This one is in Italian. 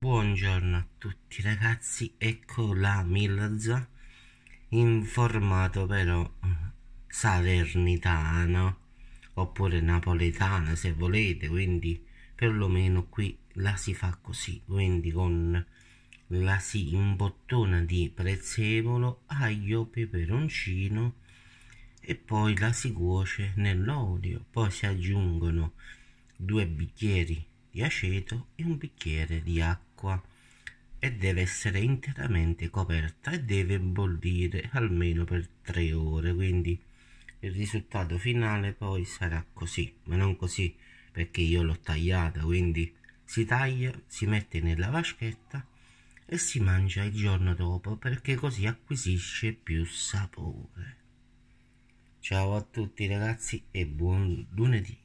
Buongiorno a tutti ragazzi, ecco la Milza in formato però eh, salernitano oppure napoletana se volete, quindi perlomeno qui la si fa così, quindi con la si imbottona di prezzemolo, aglio, peperoncino e poi la si cuoce nell'olio, poi si aggiungono due bicchieri di aceto e un bicchiere di acqua e deve essere interamente coperta e deve bollire almeno per 3 ore quindi il risultato finale poi sarà così ma non così perché io l'ho tagliata quindi si taglia si mette nella vaschetta e si mangia il giorno dopo perché così acquisisce più sapore ciao a tutti ragazzi e buon lunedì